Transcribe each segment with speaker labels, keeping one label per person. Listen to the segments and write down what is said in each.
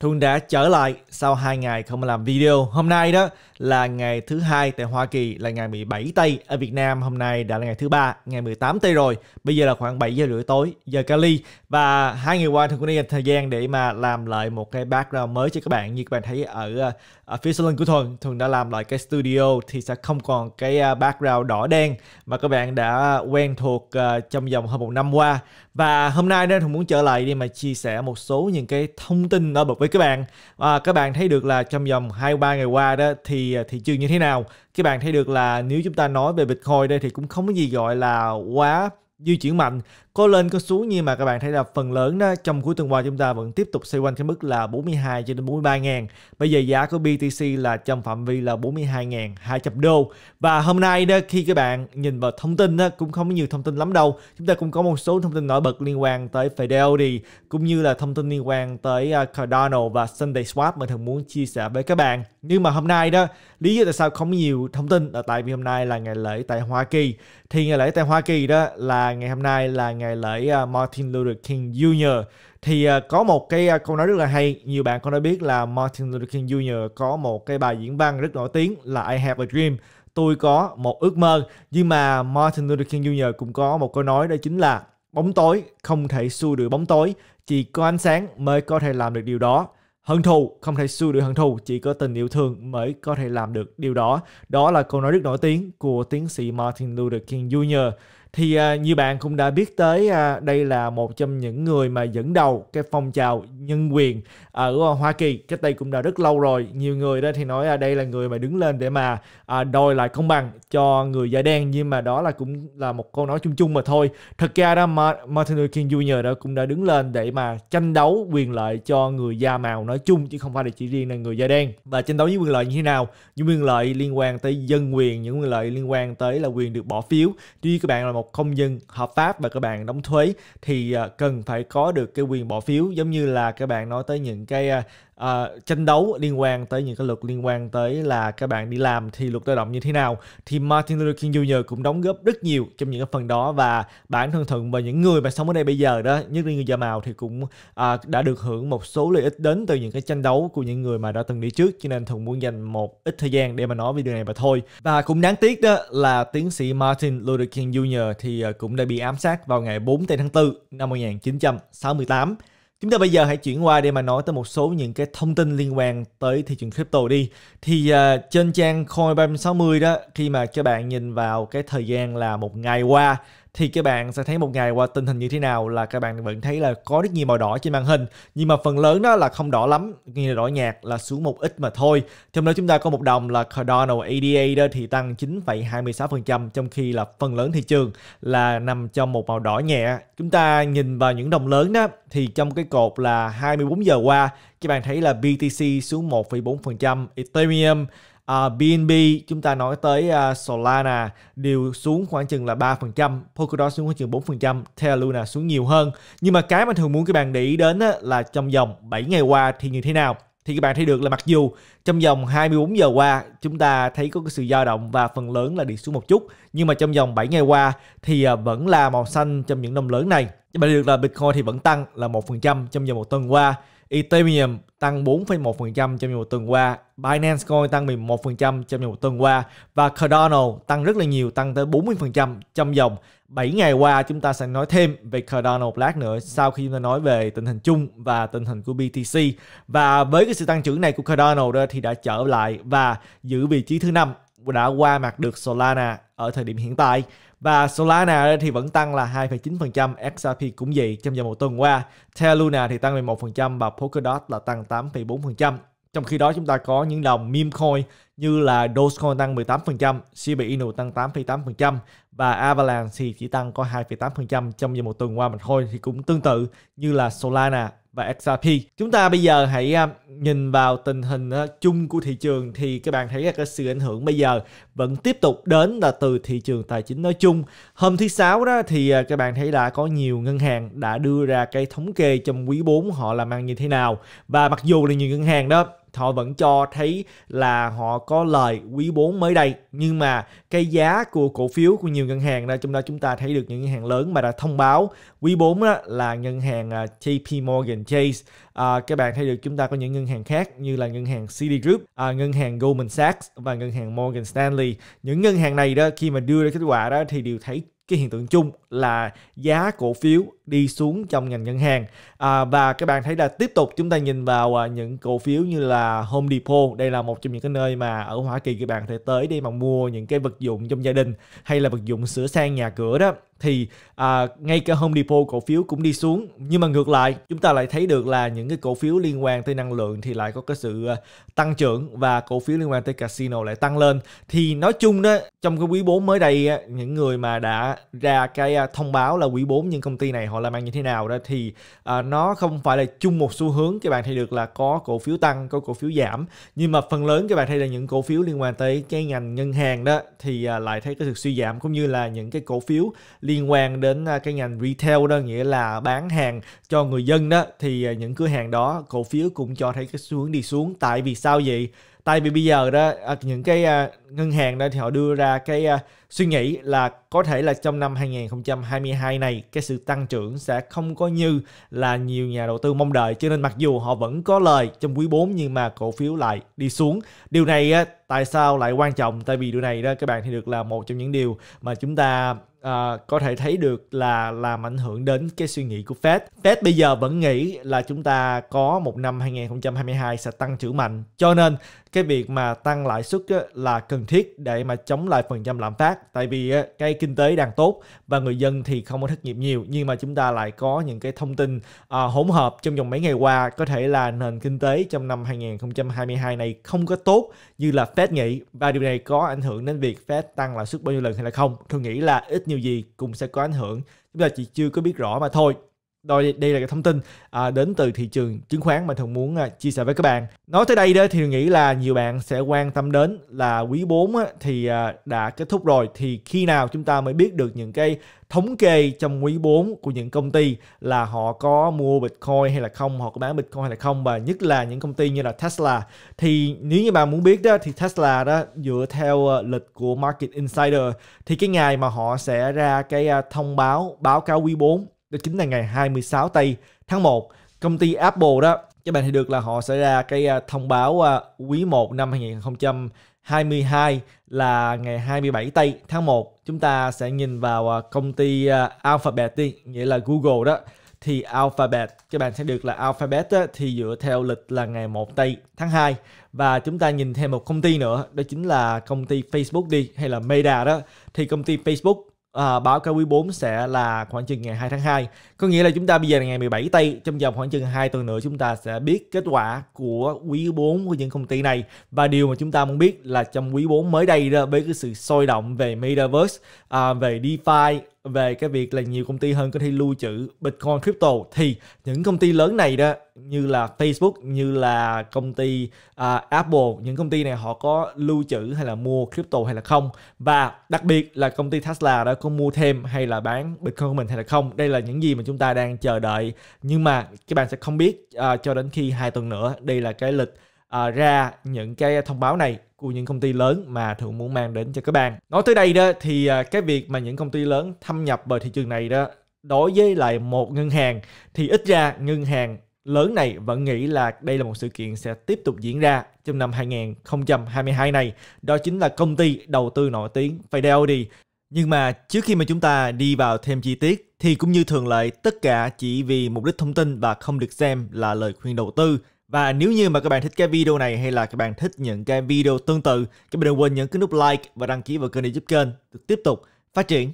Speaker 1: Thuận đã trở lại sau 2 ngày không làm video. Hôm nay đó là ngày thứ hai tại Hoa Kỳ là ngày 17 Tây. Ở Việt Nam hôm nay đã là ngày thứ ba, ngày 18 Tây rồi. Bây giờ là khoảng 7 giờ rưỡi tối giờ Cali và hai ngày qua Thuận cũng đã dành thời gian để mà làm lại một cái background mới cho các bạn. Như các bạn thấy ở, ở phía sau lưng của Thuận, Thuận đã làm lại cái studio thì sẽ không còn cái à, background đỏ đen mà các bạn đã quen thuộc à, trong vòng hơn một năm qua và hôm nay nên thùng muốn trở lại đi mà chia sẻ một số những cái thông tin nổi bật với các bạn và các bạn thấy được là trong vòng hai ba ngày qua đó thì à, thị trường như thế nào các bạn thấy được là nếu chúng ta nói về bitcoin đây thì cũng không có gì gọi là quá di chuyển mạnh có lên có xuống nhưng mà các bạn thấy là phần lớn đó trong cuối tuần qua chúng ta vẫn tiếp tục xoay quanh cái mức là 42 cho đến 43 ngàn bây giờ giá của BTC là trong phạm vi là 42 ngàn 200 đô và hôm nay đó khi các bạn nhìn vào thông tin đó, cũng không có nhiều thông tin lắm đâu chúng ta cũng có một số thông tin nổi bật liên quan tới Fidelity cũng như là thông tin liên quan tới à, Cardano và Sunday Swap mình thường muốn chia sẻ với các bạn nhưng mà hôm nay đó lý do tại sao không nhiều thông tin là tại vì hôm nay là ngày lễ tại Hoa Kỳ thì ngày lễ tại Hoa Kỳ đó là ngày hôm nay là ngày lễ à, Martin Luther King Jr. Thì à, có một cái à, câu nói rất là hay, nhiều bạn có đã biết là Martin Luther King Jr. có một cái bài diễn văn rất nổi tiếng là I Have a Dream, tôi có một ước mơ. Nhưng mà Martin Luther King Jr. cũng có một câu nói đó chính là bóng tối không thể xua được bóng tối, chỉ có ánh sáng mới có thể làm được điều đó hận thù không thể xua được hận thù chỉ có tình yêu thương mới có thể làm được điều đó đó là câu nói rất nổi tiếng của tiến sĩ Martin Luther King Jr thì à, như bạn cũng đã biết tới à, đây là một trong những người mà dẫn đầu cái phong trào nhân quyền ở à, Hoa Kỳ cách đây cũng đã rất lâu rồi nhiều người đó thì nói à, đây là người mà đứng lên để mà à, đòi lại công bằng cho người da đen nhưng mà đó là cũng là một câu nói chung chung mà thôi thật ra đó Martin Luther King Jr. đó cũng đã đứng lên để mà tranh đấu quyền lợi cho người da màu nói chung chứ không phải là chỉ riêng là người da đen và tranh đấu với quyền lợi như thế nào những quyền lợi liên quan tới dân quyền những quyền lợi liên quan tới là quyền được bỏ phiếu tuy các bạn là một một công dân hợp pháp và các bạn đóng thuế thì ờ, cần phải có được cái quyền bỏ phiếu giống như là các bạn nói tới những cái ờ, à, tranh đấu liên quan tới những cái luật liên quan tới là các bạn đi làm thì luật lao động như thế nào thì Martin Luther King Jr. cũng đóng góp rất nhiều trong những cái phần đó và bản thân thuận và những người mà sống ở đây bây giờ đó nhất là người da màu thì cũng à, đã được hưởng một số lợi ích đến từ những cái tranh đấu của những người mà đã từng đi trước cho nên thuận muốn dành một ít thời gian để mà nói về điều này mà thôi và cũng đáng tiếc đó là tiến sĩ Martin Luther King Jr. thì à, cũng đã bị ám sát vào ngày 4 tháng 4 năm 1968 Chúng ta bây giờ hãy chuyển qua để mà nói tới một số những cái thông tin liên quan tới thị trường crypto đi. Thì uh, trên trang Coin 360 đó, khi mà các bạn nhìn vào cái thời gian là một ngày qua thì các bạn sẽ thấy một ngày qua tình hình như thế nào là các bạn vẫn thấy là có rất nhiều màu đỏ trên màn hình nhưng mà phần lớn đó là không đỏ lắm như là đỏ nhạt là xuống một ít mà thôi trong đó chúng ta có một đồng là Cardano ADA đó thì tăng 9,26% trong khi là phần lớn thị trường là nằm trong một màu đỏ nhẹ chúng ta nhìn vào những đồng lớn đó thì trong cái cột là 24 giờ qua các bạn thấy là BTC xuống 1,4% Ethereum Uh, à, BNB chúng ta nói tới uh, Solana đều xuống khoảng chừng là 3%, Polkadot xuống khoảng chừng 4%, Terra Luna xuống nhiều hơn. Nhưng mà cái mà thường muốn các bạn để ý đến á, là trong vòng 7 ngày qua thì như thế nào? Thì các bạn thấy được là mặc dù trong vòng 24 giờ qua chúng ta thấy có cái sự dao động và phần lớn là đi xuống một chút nhưng mà trong vòng 7 ngày qua thì à, vẫn là màu xanh trong những năm lớn này. Các bạn thấy được là Bitcoin thì vẫn tăng là 1% trong vòng một tuần qua. Ethereum tăng 4,1% trong một tuần qua, Binance Coin tăng 11% trong một tuần qua và Cardano tăng rất là nhiều, tăng tới 40% trong vòng 7 ngày qua. Chúng ta sẽ nói thêm về Cardano Black nữa sau khi chúng ta nói về tình hình chung và tình hình của BTC. Và với cái sự tăng trưởng này của Cardano đó thì đã trở lại và giữ vị trí thứ năm đã qua mặt được Solana ở thời điểm hiện tại và Solana thì vẫn tăng là 2,9%, XRP cũng vậy trong vòng một tuần qua. Terra Luna thì tăng 11% và Polkadot là tăng 8,4%. Trong khi đó chúng ta có những đồng meme coin như là Dogecoin tăng 18%, CBINU tăng 8,8% và Avalanche thì chỉ tăng có 2,8% trong vòng một tuần qua mà thôi thì cũng tương tự như là Solana và XRP. Chúng ta bây giờ hãy à, nhìn vào tình hình à, chung của thị trường thì các bạn thấy là cái sự ảnh hưởng bây giờ vẫn tiếp tục đến là từ thị trường tài chính nói chung. Hôm thứ sáu đó thì à, các bạn thấy đã có nhiều ngân hàng đã đưa ra cái thống kê trong quý 4 họ làm ăn như thế nào và mặc dù là nhiều ngân hàng đó họ vẫn cho thấy là họ có lời quý 4 mới đây nhưng mà cái giá của cổ phiếu của nhiều ngân hàng đó trong đó chúng ta thấy được những ngân hàng lớn mà đã thông báo quý 4 đó là ngân hàng à, JP Morgan Chase à, các bạn thấy được chúng ta có những ngân hàng khác như là ngân hàng Citigroup, à, ngân hàng Goldman Sachs và ngân hàng Morgan Stanley những ngân hàng này đó khi mà đưa ra kết quả đó thì đều thấy cái hiện tượng chung là giá cổ phiếu đi xuống trong ngành ngân hàng à, và các bạn thấy là tiếp tục chúng ta nhìn vào à, những cổ phiếu như là Home Depot đây là một trong những cái nơi mà ở Hoa Kỳ các bạn có thể tới đi mà mua những cái vật dụng trong gia đình hay là vật dụng sửa sang nhà cửa đó thì à, ngay cả Home Depot cổ phiếu cũng đi xuống nhưng mà ngược lại chúng ta lại thấy được là những cái cổ phiếu liên quan tới năng lượng thì lại có cái sự à, tăng trưởng và cổ phiếu liên quan tới casino lại tăng lên thì nói chung đó trong cái quý 4 mới đây những người mà đã ra cái à, thông báo là quý 4 những công ty này họ làm ăn như thế nào đó thì à, nó không phải là chung một xu hướng các bạn thấy được là có cổ phiếu tăng có cổ phiếu giảm nhưng mà phần lớn các bạn thấy là những cổ phiếu liên quan tới cái ngành ngân hàng đó thì à, lại thấy cái sự suy giảm cũng như là những cái cổ phiếu liên liên quan đến à, cái ngành retail đó nghĩa là bán hàng cho người dân đó thì à, những cửa hàng đó cổ phiếu cũng cho thấy cái xu hướng đi xuống tại vì sao vậy tại vì bây giờ đó à, những cái ngân hàng đó thì họ đưa ra cái Suy nghĩ là có thể là trong năm 2022 này cái sự tăng trưởng sẽ không có như là nhiều nhà đầu tư mong đợi cho nên mặc dù họ vẫn có lời trong quý 4 nhưng mà cổ phiếu lại đi xuống. Điều này tại sao lại quan trọng? Tại vì điều này đó các bạn thì được là một trong những điều mà chúng ta à, có thể thấy được là làm ảnh hưởng đến cái suy nghĩ của Fed. Fed bây giờ vẫn nghĩ là chúng ta có một năm 2022 sẽ tăng trưởng mạnh. Cho nên cái việc mà tăng lãi suất là cần thiết để mà chống lại phần trăm lạm phát tại vì cái kinh tế đang tốt và người dân thì không có thất nghiệp nhiều nhưng mà chúng ta lại có những cái thông tin à, hỗn hợp trong vòng mấy ngày qua có thể là nền kinh tế trong năm 2022 này không có tốt như là Fed nghĩ và điều này có ảnh hưởng đến việc Fed tăng lãi suất bao nhiêu lần hay là không tôi nghĩ là ít nhiều gì cũng sẽ có ảnh hưởng chúng ta chỉ chưa có biết rõ mà thôi Đôi, đây là cái thông tin à, đến từ thị trường chứng khoán mà thường muốn à, chia sẻ với các bạn. Nói tới đây đó thì nghĩ là nhiều bạn sẽ quan tâm đến là quý 4 á, thì à, đã kết thúc rồi thì khi nào chúng ta mới biết được những cái thống kê trong quý 4 của những công ty là họ có mua Bitcoin hay là không, họ có bán Bitcoin hay là không và nhất là những công ty như là Tesla. Thì nếu như bạn muốn biết đó thì Tesla đó dựa theo à, lịch của Market Insider thì cái ngày mà họ sẽ ra cái à, thông báo báo cáo quý 4 đó chính là ngày 26 tây tháng 1 công ty Apple đó các bạn thấy được là họ sẽ ra cái à, thông báo à, quý 1 năm 2022 là ngày 27 tây tháng 1 chúng ta sẽ nhìn vào à, công ty Alphabet đi nghĩa là Google đó thì Alphabet các bạn sẽ được là Alphabet á, thì dựa theo lịch là ngày 1 tây tháng 2 và chúng ta nhìn thêm một công ty nữa đó chính là công ty Facebook đi hay là Meta đó thì công ty Facebook à, báo cáo quý 4 sẽ là khoảng chừng ngày 2 tháng 2. Có nghĩa là chúng ta bây giờ là ngày 17 tây trong vòng khoảng chừng 2 tuần nữa chúng ta sẽ biết kết quả của quý 4 của những công ty này và điều mà chúng ta muốn biết là trong quý 4 mới đây đó với cái sự sôi động về metaverse, à, về DeFi về cái việc là nhiều công ty hơn có thể lưu trữ Bitcoin crypto thì những công ty lớn này đó như là Facebook như là công ty uh, Apple những công ty này họ có lưu trữ hay là mua crypto hay là không và đặc biệt là công ty Tesla đã có mua thêm hay là bán Bitcoin của mình hay là không đây là những gì mà chúng ta đang chờ đợi nhưng mà các bạn sẽ không biết uh, cho đến khi hai tuần nữa đây là cái lịch uh, ra những cái thông báo này của những công ty lớn mà thường muốn mang đến cho các bạn. Nói tới đây đó thì uh, cái việc mà những công ty lớn thâm nhập vào thị trường này đó đối với lại một ngân hàng thì ít ra ngân hàng lớn này vẫn nghĩ là đây là một sự kiện sẽ tiếp tục diễn ra trong năm 2022 này. Đó chính là công ty đầu tư nổi tiếng Fidelity. Nhưng mà trước khi mà chúng ta đi vào thêm chi tiết thì cũng như thường lệ tất cả chỉ vì mục đích thông tin và không được xem là lời khuyên đầu tư. Và nếu như mà các bạn thích cái video này hay là các bạn thích những cái video tương tự, các bạn đừng quên nhấn cái nút like và đăng ký vào kênh để giúp kênh được tiếp tục phát triển.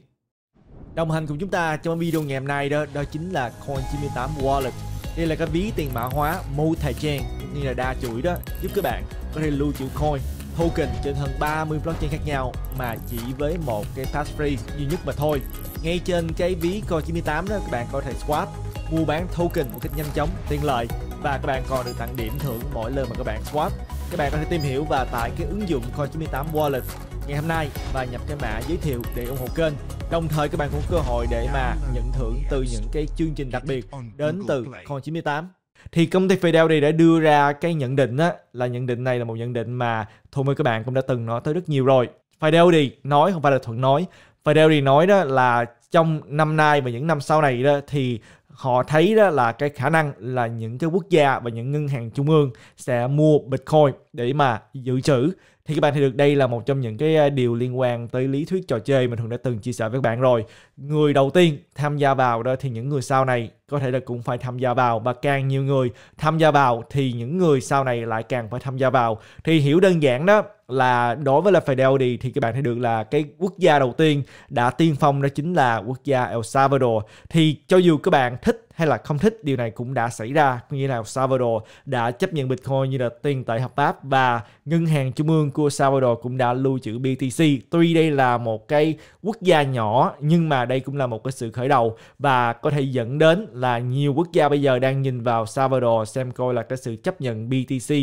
Speaker 1: Đồng hành cùng chúng ta trong video ngày hôm nay đó đó chính là Coin98 Wallet. Đây là cái ví tiền mã hóa multi-chain cũng như là đa chuỗi đó giúp các bạn có thể lưu trữ coin token trên hơn 30 blockchain khác nhau mà chỉ với một cái tax free duy nhất mà thôi. Ngay trên cái ví Coin98 đó các bạn có thể swap mua bán token một cách nhanh chóng, tiện lợi và các bạn còn được tặng điểm thưởng mỗi lần mà các bạn swap. Các bạn có thể tìm hiểu và tải cái ứng dụng Coin98 Wallet ngày hôm nay và nhập cái mã giới thiệu để ủng hộ kênh. Đồng thời các bạn cũng cơ hội để mà nhận thưởng từ những cái chương trình đặc biệt đến từ Coin98 thì công ty Fidelity đã đưa ra cái nhận định á là nhận định này là một nhận định mà thôi mời các bạn cũng đã từng nói tới rất nhiều rồi Fidelity nói không phải là thuận nói Fidelity nói đó là trong năm nay và những năm sau này đó thì họ thấy đó là cái khả năng là những cái quốc gia và những ngân hàng trung ương sẽ mua Bitcoin để mà dự trữ thì các bạn thấy được đây là một trong những cái à, điều liên quan tới lý thuyết trò chơi mình thường đã từng chia sẻ với các bạn rồi người đầu tiên tham gia vào đó thì những người sau này có thể là cũng phải tham gia vào và càng nhiều người tham gia vào thì những người sau này lại càng phải tham gia vào thì hiểu đơn giản đó là đối với là Fidelity thì các bạn thấy được là cái quốc gia đầu tiên đã tiên phong đó chính là quốc gia El Salvador thì cho dù các bạn thích hay là không thích điều này cũng đã xảy ra như là El Salvador đã chấp nhận Bitcoin như là tiền tệ hợp pháp và ngân hàng trung ương của Salvador cũng đã lưu trữ BTC tuy đây là một cái quốc gia nhỏ nhưng mà đây cũng là một cái sự khởi đầu và có thể dẫn đến là nhiều quốc gia bây giờ đang nhìn vào Salvador xem coi là cái sự chấp nhận BTC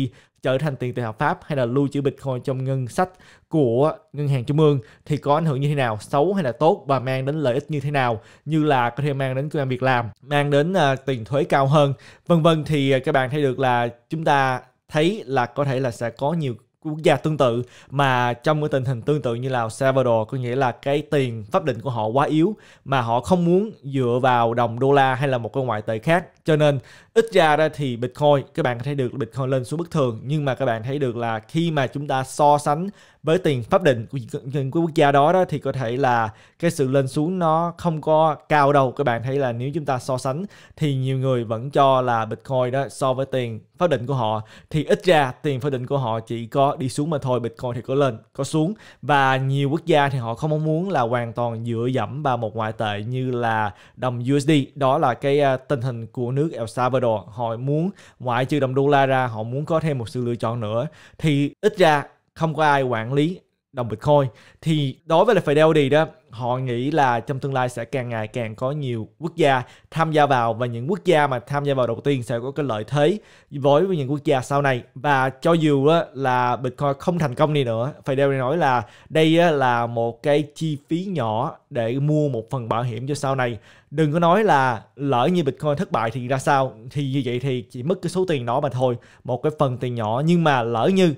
Speaker 1: trở thành tiền tệ hợp pháp hay là lưu trữ Bitcoin trong ngân sách của ngân hàng trung ương thì có ảnh hưởng như thế nào, xấu hay là tốt và mang đến lợi ích như thế nào, như là có thể mang đến công an việc làm, mang đến uh, tiền thuế cao hơn, vân vân thì à, các bạn thấy được là chúng ta thấy là có thể là sẽ có nhiều quốc gia tương tự mà trong cái tình hình tương tự như là Salvador có nghĩa là cái tiền pháp định của họ quá yếu mà họ không muốn dựa vào đồng đô la hay là một cái ngoại tệ khác cho nên ít ra ra thì Bitcoin các bạn thấy được Bitcoin lên xuống bất thường nhưng mà các bạn thấy được là khi mà chúng ta so sánh với tiền pháp định của những quốc gia đó đó thì có thể là cái sự lên xuống nó không có cao đâu các bạn thấy là nếu chúng ta so sánh thì nhiều người vẫn cho là Bitcoin đó so với tiền pháp định của họ thì ít ra tiền pháp định của họ chỉ có đi xuống mà thôi Bitcoin thì có lên có xuống và nhiều quốc gia thì họ không mong muốn là hoàn toàn dựa dẫm vào một ngoại tệ như là đồng USD đó là cái ờ, tình hình của nước El Salvador đồ họ muốn ngoại trừ đồng đô la ra họ muốn có thêm một sự lựa chọn nữa thì ít ra không có ai quản lý đồng Bitcoin thì đối với là Fidelity đó họ nghĩ là trong tương lai sẽ càng ngày càng có nhiều quốc gia tham gia vào và những quốc gia mà tham gia vào đầu tiên sẽ có cái lợi thế với những quốc gia sau này và cho dù là Bitcoin không thành công đi nữa Fidelity nói là đây là một cái chi phí nhỏ để mua một phần bảo hiểm cho sau này đừng có nói là lỡ như Bitcoin thất bại thì ra sao thì như vậy thì chỉ mất cái số tiền đó mà thôi một cái phần tiền nhỏ nhưng mà lỡ như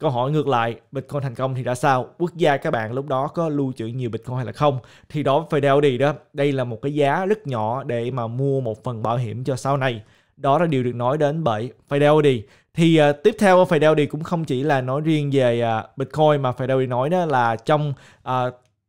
Speaker 1: Câu hỏi ngược lại, Bitcoin thành công thì đã sao? Quốc gia các bạn lúc đó có lưu trữ nhiều Bitcoin hay là không? Thì đối với Fidelity đó, đây là một cái giá rất nhỏ để mà mua một phần bảo hiểm cho sau này. Đó là điều được nói đến bởi Fidelity. Thì uh, tiếp theo Fidelity cũng không chỉ là nói riêng về uh, Bitcoin mà Fidelity nói đó là trong uh,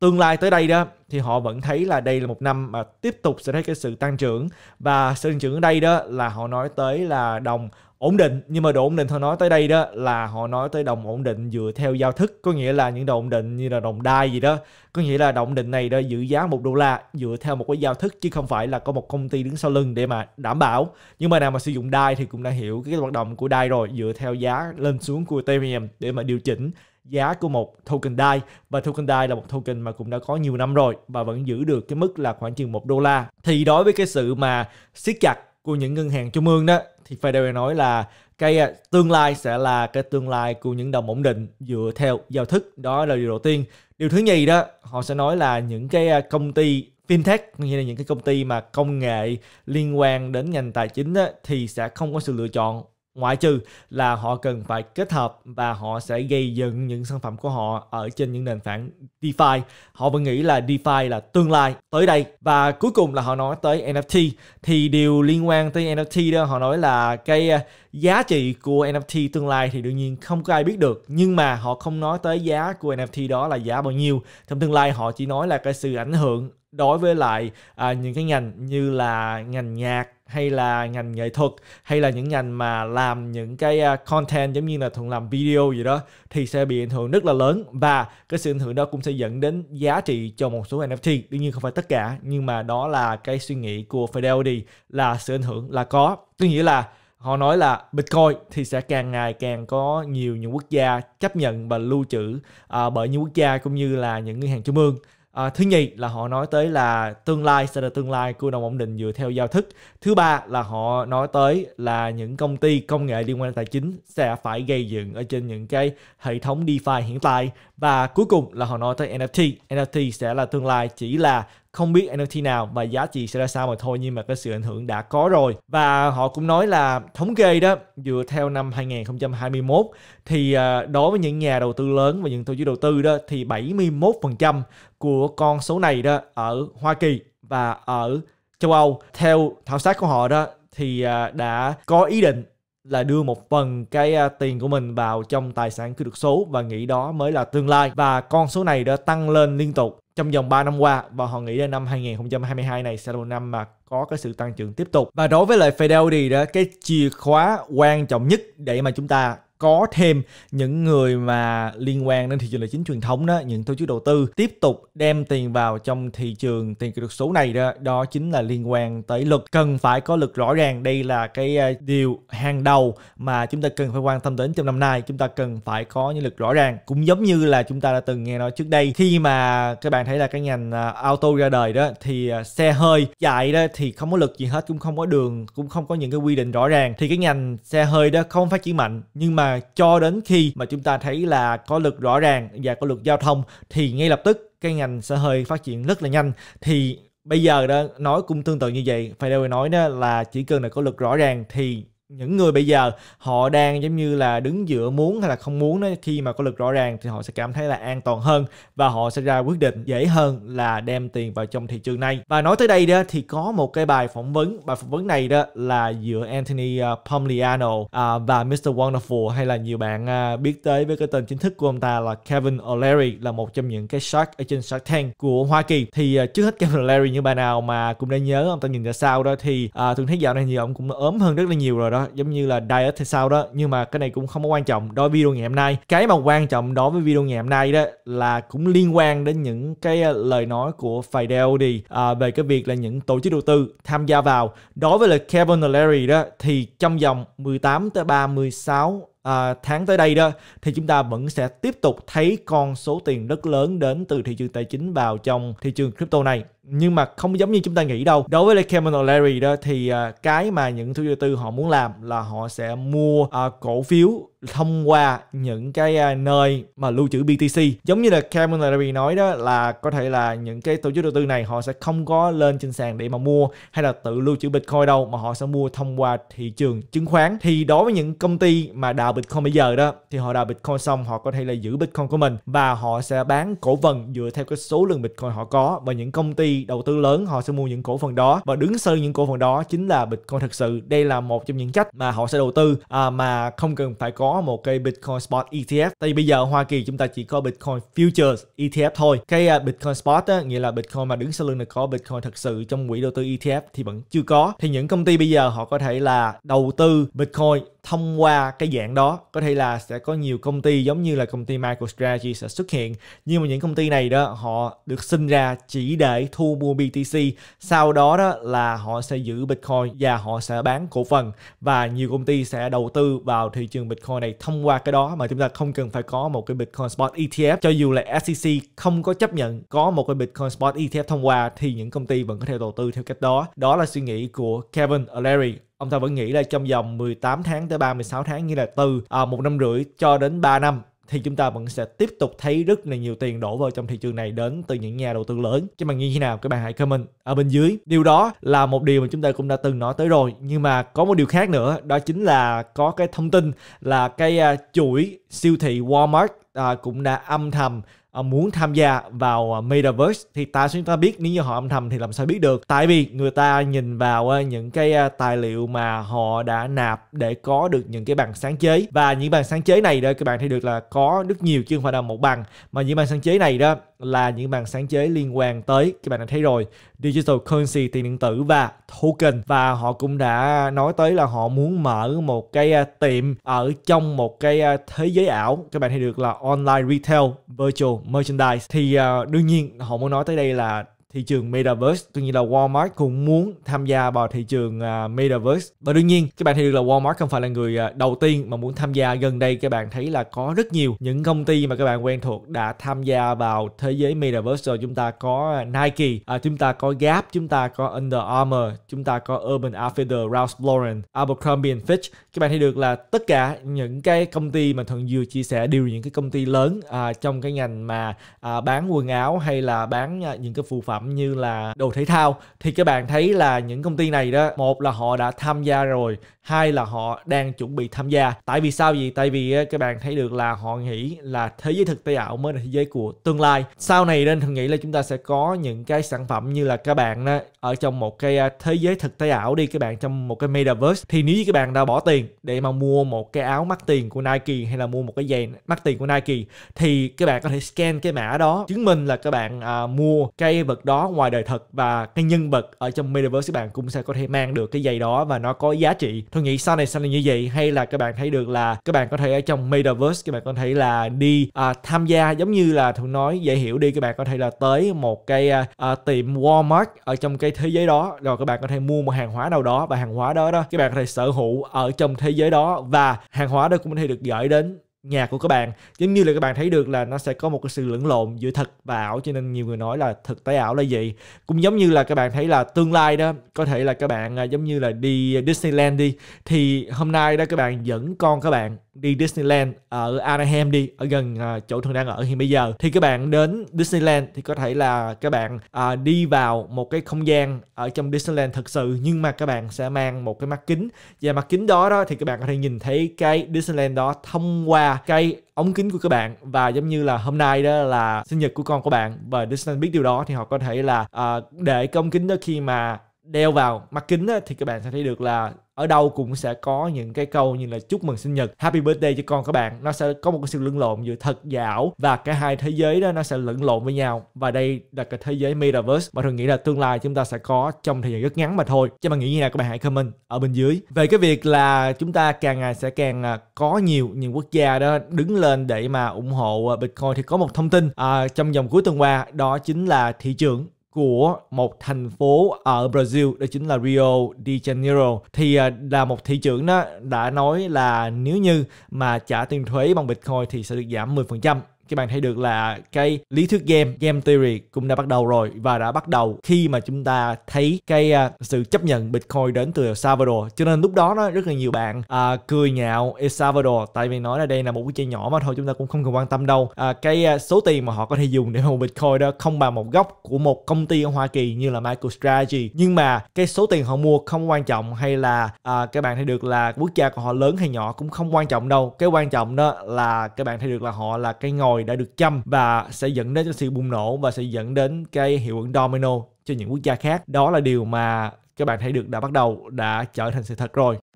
Speaker 1: tương lai tới đây đó thì họ vẫn thấy là đây là một năm mà tiếp tục sẽ thấy cái sự tăng trưởng và sự tăng trưởng ở đây đó là họ nói tới là đồng ổn định nhưng mà độ ổn định họ nói tới đây đó là họ nói tới đồng ổn định dựa theo giao thức có nghĩa là những đồng ổn định như là đồng đai gì đó có nghĩa là đồng ổn định này đó giữ giá một đô la dựa theo một cái giao thức chứ không phải là có một công ty đứng sau lưng để mà đảm bảo nhưng mà nào mà sử dụng đai thì cũng đã hiểu cái hoạt động của đai rồi dựa theo giá lên xuống của Ethereum để mà điều chỉnh giá của một token DAI và token DAI là một token mà cũng đã có nhiều năm rồi và vẫn giữ được cái mức là khoảng chừng một đô la thì đối với cái sự mà siết chặt của những ngân hàng trung ương đó thì phải Federal nói là cái à, tương lai sẽ là cái tương lai của những đồng ổn định dựa theo giao thức đó là điều đầu tiên điều thứ nhì đó họ sẽ nói là những cái à, công ty fintech như là những cái công ty mà công nghệ liên quan đến ngành tài chính đó, thì sẽ không có sự lựa chọn ngoại trừ là họ cần phải kết hợp và họ sẽ gây dựng những sản phẩm của họ ở trên những nền tảng DeFi. Họ vẫn nghĩ là DeFi là tương lai tới đây. Và cuối cùng là họ nói tới NFT thì điều liên quan tới NFT đó họ nói là cái à, giá trị của NFT tương lai thì đương nhiên không có ai biết được nhưng mà họ không nói tới giá của NFT đó là giá bao nhiêu. Trong tương lai họ chỉ nói là cái sự ảnh hưởng đối với lại à, những cái ngành như là ngành nhạc hay là ngành nghệ thuật hay là những ngành mà làm những cái à, content giống như là thường làm video gì đó thì sẽ bị ảnh hưởng rất là lớn và cái sự ảnh hưởng đó cũng sẽ dẫn đến giá trị cho một số NFT đương nhiên không phải tất cả nhưng mà đó là cái suy nghĩ của Fidelity là sự ảnh hưởng là có tôi nghĩ là họ nói là Bitcoin thì sẽ càng ngày càng có nhiều những quốc gia chấp nhận và lưu trữ uh, bởi những quốc gia cũng như là những ngân hàng trung ương À, thứ nhì là họ nói tới là tương lai sẽ là tương lai của đồng ổn định dựa theo giao thức. Thứ ba là họ nói tới là những công ty công nghệ liên quan đến tài chính sẽ phải gây dựng ở trên những cái hệ thống DeFi hiện tại. Và cuối cùng là họ nói tới NFT. NFT sẽ là tương lai chỉ là không biết NFT nào và giá trị sẽ ra sao mà thôi nhưng mà cái sự ảnh hưởng đã có rồi và họ cũng nói là thống kê đó dựa theo năm 2021 thì à, đối với những nhà đầu tư lớn và những tổ chức đầu tư đó thì 71% của con số này đó ở Hoa Kỳ và ở châu Âu theo khảo sát của họ đó thì à, đã có ý định là đưa một phần cái à, tiền của mình vào trong tài sản kỹ thuật số và nghĩ đó mới là tương lai và con số này đã tăng lên liên tục trong vòng 3 năm qua và họ nghĩ là năm 2022 này sẽ là một năm mà có cái sự tăng trưởng tiếp tục. Và đối với lại Fidelity đó, cái chìa khóa quan trọng nhất để mà chúng ta có thêm những người mà liên quan đến thị trường tài chính truyền thống đó những tổ chức đầu tư tiếp tục đem tiền vào trong thị trường tiền kỹ thuật số này đó đó chính là liên quan tới luật cần phải có luật rõ ràng đây là cái ờ, điều hàng đầu mà chúng ta cần phải quan tâm đến trong năm nay chúng ta cần phải có những luật rõ ràng cũng giống như là chúng ta đã từng nghe nói trước đây khi mà các bạn thấy là cái ngành ờ, auto ra đời đó thì ờ, xe hơi chạy đó thì không có luật gì hết cũng không có đường cũng không có những cái quy định rõ ràng thì cái ngành xe hơi đó không phát triển mạnh nhưng mà cho đến khi mà chúng ta thấy là có luật rõ ràng và có luật giao thông thì ngay lập tức cái ngành xe hơi phát triển rất là nhanh thì bây giờ đó nói cũng tương tự như vậy phải đều nói đó là chỉ cần là có luật rõ ràng thì những người bây giờ họ đang giống như là đứng giữa muốn hay là không muốn đó, khi mà có lực rõ ràng thì họ sẽ cảm thấy là an toàn hơn và họ sẽ ra quyết định dễ hơn là đem tiền vào trong thị trường này và nói tới đây đó thì có một cái bài phỏng vấn bài phỏng vấn này đó là giữa Anthony à, Pomliano à, và Mr Wonderful hay là nhiều bạn à, biết tới với cái tên chính thức của ông ta là Kevin O'Leary là một trong những cái shark ở trên Shark Tank của Hoa Kỳ thì trước hết Kevin O'Leary như bà nào mà cũng đã nhớ ông ta nhìn ra sao đó thì à, thường thấy dạo này nhiều ông cũng ốm hơn rất là nhiều rồi đó giống như là diet hay sao đó nhưng mà cái này cũng không có quan trọng đối với video ngày hôm nay cái mà quan trọng đối với video ngày hôm nay đó là cũng liên quan đến những cái ờ, lời nói của Fidelity à, về cái việc là những tổ chức đầu tư tham gia vào đối với là Kevin Larry đó thì trong vòng 18 tới 36 à, tháng tới đây đó thì chúng ta vẫn sẽ tiếp tục thấy con số tiền rất lớn đến từ thị trường tài chính vào trong thị trường crypto này nhưng mà không giống như chúng ta nghĩ đâu đối với lại Cameron Larry đó thì à, cái mà những chủ đầu tư họ muốn làm là họ sẽ mua à, cổ phiếu thông qua những cái à, nơi mà lưu trữ BTC giống như là Cameron Larry nói đó là có thể là những cái tổ chức đầu tư này họ sẽ không có lên trên sàn để mà mua hay là tự lưu trữ Bitcoin đâu mà họ sẽ mua thông qua thị trường chứng khoán thì đối với những công ty mà đã tạo Bitcoin bây giờ đó thì họ đào Bitcoin xong họ có thể là giữ Bitcoin của mình và họ sẽ bán cổ phần dựa theo cái số lượng Bitcoin họ có và những công ty đầu tư lớn họ sẽ mua những cổ phần đó và đứng sau những cổ phần đó chính là Bitcoin thật sự. Đây là một trong những cách mà họ sẽ đầu tư à, mà không cần phải có một cây Bitcoin Spot ETF. Tại vì bây giờ Hoa Kỳ chúng ta chỉ có Bitcoin Futures ETF thôi. Cái uh, Bitcoin Spot á, nghĩa là Bitcoin mà đứng sau lưng là có Bitcoin thật sự trong quỹ đầu tư ETF thì vẫn chưa có. Thì những công ty bây giờ họ có thể là đầu tư Bitcoin thông qua cái dạng đó có thể là sẽ có nhiều công ty giống như là công ty MicroStrategy sẽ xuất hiện nhưng mà những công ty này đó họ được sinh ra chỉ để thu mua BTC sau đó đó là họ sẽ giữ Bitcoin và họ sẽ bán cổ phần và nhiều công ty sẽ đầu tư vào thị trường Bitcoin này thông qua cái đó mà chúng ta không cần phải có một cái Bitcoin Spot ETF cho dù là SEC không có chấp nhận có một cái Bitcoin Spot ETF thông qua thì những công ty vẫn có thể đầu tư theo cách đó đó là suy nghĩ của Kevin O'Leary ông ta vẫn nghĩ là trong vòng 18 tháng tới 36 tháng như là từ à, một năm rưỡi cho đến 3 năm thì chúng ta vẫn sẽ tiếp tục thấy rất là nhiều tiền đổ vào trong thị trường này đến từ những nhà đầu tư lớn. chứ bạn nghĩ thế nào? Các bạn hãy comment ở bên dưới. Điều đó là một điều mà chúng ta cũng đã từng nói tới rồi. Nhưng mà có một điều khác nữa, đó chính là có cái thông tin là cái à, chuỗi siêu thị Walmart à, cũng đã âm thầm à, muốn tham gia vào à, metaverse thì tại sao chúng ta biết nếu như họ âm thầm thì làm sao biết được tại vì người ta nhìn vào à, những cái à, tài liệu mà họ đã nạp để có được những cái bằng sáng chế và những bằng sáng chế này đó các bạn thấy được là có rất nhiều chứ không phải là một bằng mà những bằng sáng chế này đó là những bàn sáng chế liên quan tới các bạn đã thấy rồi digital currency tiền điện tử và token và họ cũng đã nói tới là họ muốn mở một cái à, tiệm ở trong một cái à, thế giới ảo các bạn thấy được là online retail virtual merchandise thì à, đương nhiên họ muốn nói tới đây là thị trường Metaverse. Tuy nhiên là Walmart cũng muốn tham gia vào thị trường uh, Metaverse. Và đương nhiên, các bạn thấy được là Walmart không phải là người uh, đầu tiên mà muốn tham gia. Gần đây các bạn thấy là có rất nhiều những công ty mà các bạn quen thuộc đã tham gia vào thế giới Metaverse rồi. Chúng ta có Nike, uh, chúng ta có Gap, chúng ta có Under Armour, chúng ta có Urban Outfitter, Ralph Lauren, Abercrombie Fitch. Các bạn thấy được là tất cả những cái công ty mà Thuận vừa chia sẻ đều những cái công ty lớn uh, trong cái ngành mà uh, bán quần áo hay là bán uh, những cái phụ phẩm phẩm như là đồ thể thao thì các bạn thấy là những công ty này đó một là họ đã tham gia rồi hai là họ đang chuẩn bị tham gia tại vì sao gì? tại vì các bạn thấy được là họ nghĩ là thế giới thực tế ảo mới là thế giới của tương lai sau này nên thường nghĩ là chúng ta sẽ có những cái sản phẩm như là các bạn đó, ở trong một cái à, thế giới thực tế ảo đi các bạn trong một cái metaverse thì nếu như các bạn đã bỏ tiền để mà mua một cái áo mắc tiền của Nike hay là mua một cái giày mắc tiền của Nike thì các bạn có thể scan cái mã đó chứng minh là các bạn à, mua cái vật đó đó ngoài đời thật và cái nhân vật ở trong metaverse các bạn cũng sẽ có thể mang được cái giày đó và nó có giá trị tôi nghĩ sau này sẽ là như vậy hay là các bạn thấy được là các bạn có thể ở trong metaverse các bạn có thể là đi à, tham gia giống như là thường nói dễ hiểu đi các bạn có thể là tới một cái à, à, tiệm Walmart ở trong cái thế giới đó rồi các bạn có thể mua một hàng hóa nào đó và hàng hóa đó đó các bạn có thể sở hữu ở trong thế giới đó và hàng hóa đó cũng có thể được gửi đến nhà của các bạn giống như là các bạn thấy được là nó sẽ có một cái sự lẫn lộn giữa thật và ảo cho nên nhiều người nói là thực tới ảo là gì cũng giống như là các bạn thấy là tương lai đó có thể là các bạn à, giống như là đi Disneyland đi thì hôm nay đó các bạn dẫn con các bạn đi Disneyland ở Anaheim đi ở gần uh, chỗ thường đang ở hiện bây giờ thì các bạn đến Disneyland thì có thể là các bạn uh, đi vào một cái không gian ở trong Disneyland thực sự nhưng mà các bạn sẽ mang một cái mắt kính và mắt kính đó đó thì các bạn có thể nhìn thấy cái Disneyland đó thông qua cái ống kính của các bạn và giống như là hôm nay đó là sinh nhật của con của bạn và Disneyland biết điều đó thì họ có thể là uh, để cái ống kính đó khi mà đeo vào mắt kính á, thì các bạn sẽ thấy được là ở đâu cũng sẽ có những cái câu như là chúc mừng sinh nhật happy birthday cho con các bạn nó sẽ có một cái sự lẫn lộn giữa thật giả và cả hai thế giới đó nó sẽ lẫn lộn với nhau và đây là cái thế giới metaverse mà thường nghĩ là tương lai chúng ta sẽ có trong thời gian rất ngắn mà thôi cho bạn nghĩ như nào các bạn hãy comment ở bên dưới về cái việc là chúng ta càng ngày sẽ càng à, có nhiều những quốc gia đó đứng lên để mà ủng hộ à, bitcoin thì có một thông tin à, trong dòng cuối tuần qua đó chính là thị trường của một thành phố ở Brazil đó chính là Rio de Janeiro thì à, là một thị trưởng đó đã nói là nếu như mà trả tiền thuế bằng Bitcoin thì sẽ được giảm 10% các bạn thấy được là cái lý thuyết game game theory cũng đã bắt đầu rồi và đã bắt đầu khi mà chúng ta thấy cái à, sự chấp nhận bitcoin đến từ El Salvador cho nên lúc đó nó rất là nhiều bạn à, cười nhạo El Salvador tại vì nói là đây là một cái chơi nhỏ mà thôi chúng ta cũng không cần quan tâm đâu à, cái à, số tiền mà họ có thể dùng để mua bitcoin đó không bằng một góc của một công ty ở Hoa Kỳ như là MicroStrategy nhưng mà cái số tiền họ mua không quan trọng hay là à, các bạn thấy được là quốc gia của họ lớn hay nhỏ cũng không quan trọng đâu cái quan trọng đó là các bạn thấy được là họ là cái ngồi rồi đã được chăm và sẽ dẫn đến sự bùng nổ và sẽ dẫn đến cái hiệu ứng domino cho những quốc gia khác đó là điều mà các bạn thấy được đã bắt đầu đã trở thành sự thật rồi